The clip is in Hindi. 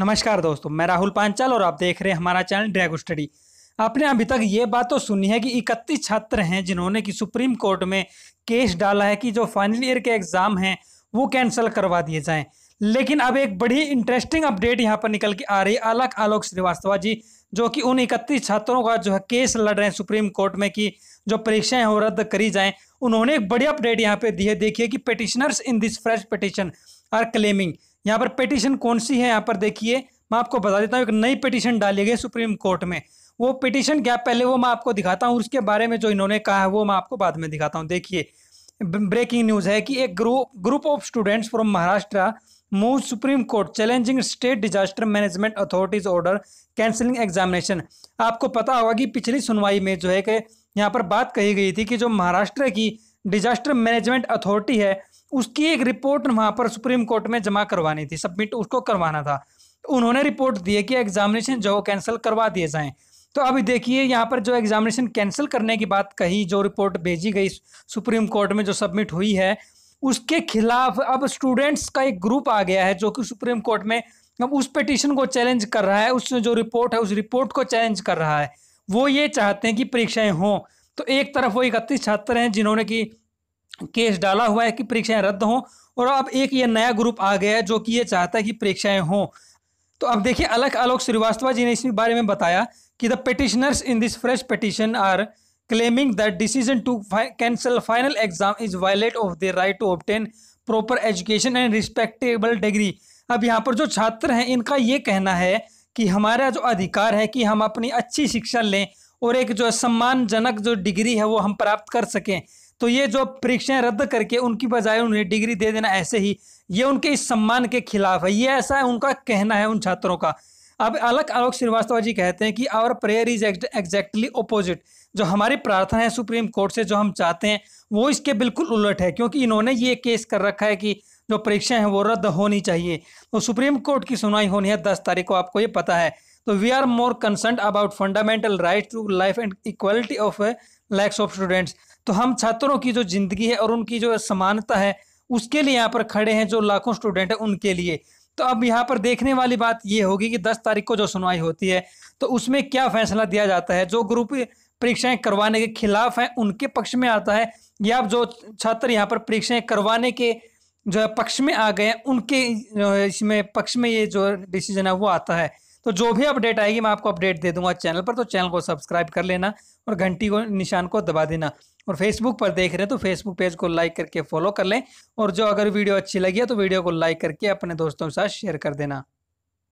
नमस्कार दोस्तों मैं राहुल पांचाल और आप देख रहे हैं हमारा चैनल ड्रैग स्टडी आपने अभी तक ये बात तो सुनी है कि इकतीस छात्र हैं जिन्होंने कि सुप्रीम कोर्ट में केस डाला है कि जो फाइनल ईयर के एग्ज़ाम हैं वो कैंसिल करवा दिए जाएं लेकिन अब एक बड़ी इंटरेस्टिंग अपडेट यहाँ पर निकल के आ रही है आलाक आलोक श्रीवास्तव जी जो कि उन इकतीस छात्रों का जो है केस लड़ रहे हैं सुप्रीम कोर्ट में कि जो परीक्षाएं वो रद्द करी जाएं उन्होंने एक बड़ी अपडेट यहाँ पे दी है देखिए कि petitioners in this fresh petition are claiming यहाँ पर पिटिशन कौन सी है यहाँ पर देखिए मैं आपको बता देता हूँ एक नई पिटिशन डाली गई सुप्रीम कोर्ट में वो पिटिशन क्या पहले वो मैं आपको दिखाता हूँ उसके बारे में जो इन्होंने कहा है वो मैं आपको बाद में दिखाता हूँ देखिए ब्रेकिंग न्यूज़ है कि एक group group of students from Maharashtra move supreme court challenging state disaster management authorities order cancelling examination आपको पता होगा कि पिछली सुनवाई में जो है कि यहाँ पर बात कही गई थी कि जो महाराष्ट्र की डिजास्टर मैनेजमेंट अथॉरिटी है उसकी एक रिपोर्ट वहाँ पर सुप्रीम कोर्ट में जमा करवानी थी सबमिट उसको करवाना था तो उन्होंने रिपोर्ट दी है कि एग्जामिनेशन जो कैंसिल करवा दिए जाएं तो अभी देखिए यहाँ पर जो एग्जामिनेशन कैंसिल करने की बात कही जो रिपोर्ट भेजी गई सुप्रीम कोर्ट में जो सबमिट हुई है उसके खिलाफ अब स्टूडेंट्स का एक ग्रुप आ गया है जो कि सुप्रीम कोर्ट में अब उस पिटिशन को चैलेंज कर रहा है उस जो रिपोर्ट है उस रिपोर्ट को चैलेंज कर रहा है वो ये चाहते हैं कि परीक्षाएं हों तो एक तरफ वो इकतीस छात्र हैं जिन्होंने की केस डाला हुआ है कि परीक्षाएं रद्द हों और अब एक ये नया ग्रुप आ गया है जो कि ये चाहता है कि परीक्षाएं हों तो अब देखिए अलग आलोक श्रीवास्तव जी ने इस बारे में बताया कि the petitioners in this fresh petition are claiming that decision to cancel final exam is violate of the right to to proper education and respectable degree अब यहाँ पर जो छात्र हैं इनका ये कहना है कि हमारा जो अधिकार है कि हम अपनी अच्छी शिक्षा लें और एक जो सम्मानजनक जो डिग्री है वो हम प्राप्त कर सकें तो ये जो परीक्षाएं रद्द करके उनकी बजाय उन्हें डिग्री दे देना ऐसे ही ये उनके इस सम्मान के खिलाफ है ये ऐसा है उनका कहना है उन छात्रों का अब अलग आलोक श्रीवास्तव जी कहते हैं कि our prayer is exactly opposite जो हमारी प्रार्थना है सुप्रीम कोर्ट से जो हम चाहते हैं वो इसके बिल्कुल उलट है क्योंकि इन्होंने ये केस कर रखा है कि जो परीक्षाएं हैं वो रद्द होनी चाहिए तो सुप्रीम कोर्ट की सुनवाई होनी है दस तारीख को आपको ये पता है तो we are more concern about fundamental right to life and equality of lakhs of students तो हम छात्रों की जो जिंदगी है और उनकी जो समानता है उसके लिए यहाँ पर खड़े हैं जो लाखों स्टूडेंट हैं उनके लिए तो अब यहाँ पर देखने वाली बात ये होगी कि 10 तारीख को जो सुनवाई होती है तो उसमें क्या फैसला दिया जाता है जो ग्रुप परीक्षाएं करवाने के खिलाफ हैं उनके पक्ष में आता है या जो छात्र यहाँ पर परीक्षाएं करवाने के जो है पक्ष में आ गए हैं उनके इसमें पक्ष में ये जो डिसीजन है वो आता है तो जो भी अपडेट आएगी मैं आपको अपडेट दे दूंगा चैनल पर तो चैनल को सब्सक्राइब कर लेना और घंटी को निशान को दबा देना और फेसबुक पर देख रहे हैं तो फेसबुक पेज को लाइक करके फॉलो कर लें और जो अगर वीडियो अच्छी लगी है तो वीडियो को लाइक करके अपने दोस्तों के साथ शेयर कर देना